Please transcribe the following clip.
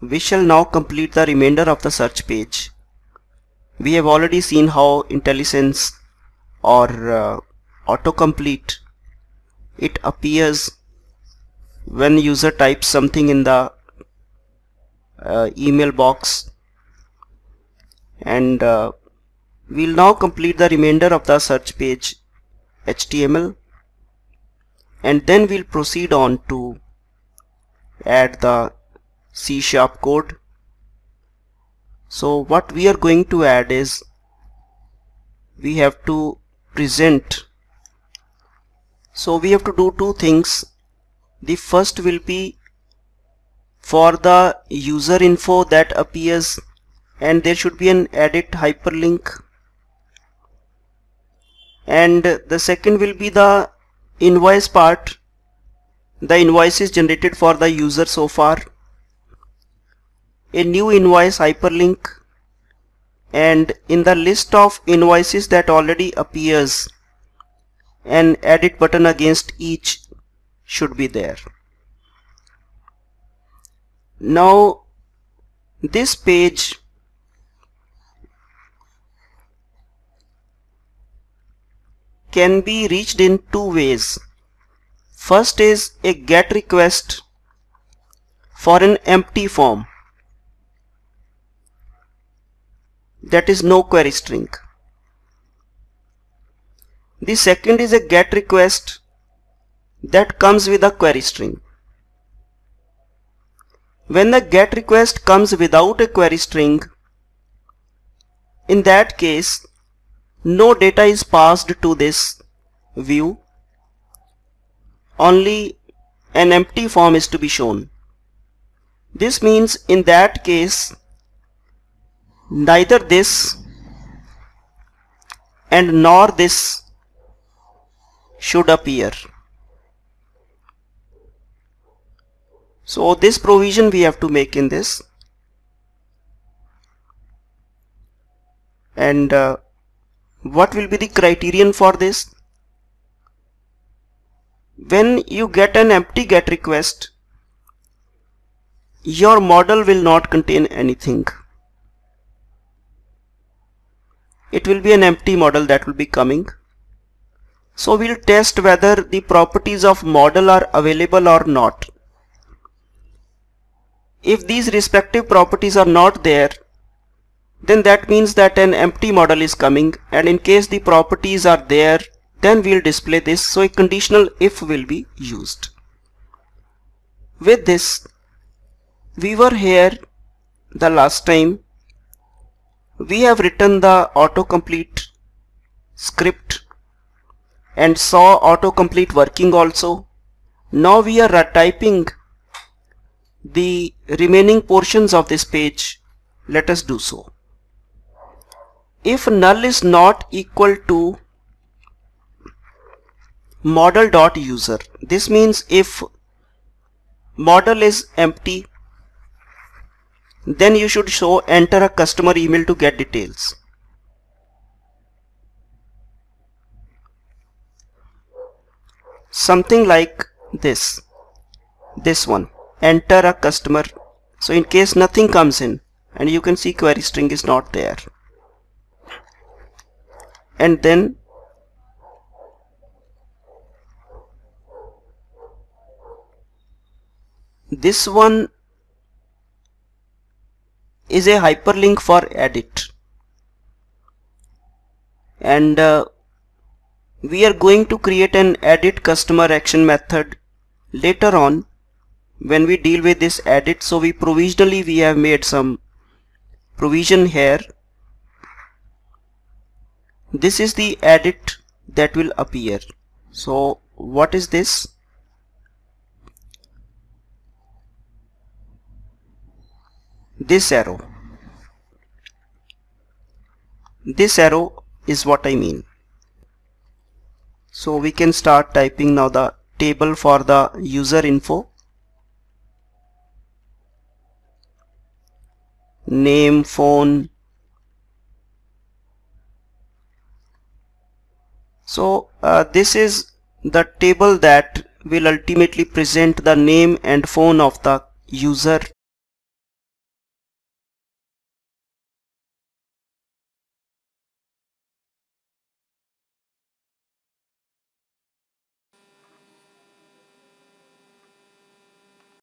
We shall now complete the remainder of the search page. We have already seen how IntelliSense or uh, autocomplete it appears when user types something in the uh, email box and uh, we'll now complete the remainder of the search page HTML and then we'll proceed on to add the C sharp code. So what we are going to add is we have to present. So we have to do two things. The first will be for the user info that appears and there should be an edit hyperlink and the second will be the invoice part the invoice is generated for the user so far a new invoice hyperlink and in the list of invoices that already appears an edit button against each should be there. Now this page can be reached in two ways. First is a get request for an empty form that is no query string. The second is a get request that comes with a query string. When the get request comes without a query string, in that case, no data is passed to this view. Only an empty form is to be shown. This means in that case, neither this and nor this should appear. So this provision we have to make in this and uh, what will be the criterion for this? When you get an empty get request, your model will not contain anything. it will be an empty model that will be coming. So we'll test whether the properties of model are available or not. If these respective properties are not there, then that means that an empty model is coming and in case the properties are there, then we'll display this. So a conditional if will be used. With this, we were here the last time we have written the autocomplete script and saw autocomplete working also. Now we are typing the remaining portions of this page. Let us do so. If null is not equal to model.user, this means if model is empty then you should show enter a customer email to get details. Something like this, this one, enter a customer. So in case nothing comes in and you can see query string is not there. And then this one is a hyperlink for edit and uh, we are going to create an edit customer action method later on when we deal with this edit so we provisionally we have made some provision here this is the edit that will appear so what is this this arrow this arrow is what I mean so we can start typing now the table for the user info name phone so uh, this is the table that will ultimately present the name and phone of the user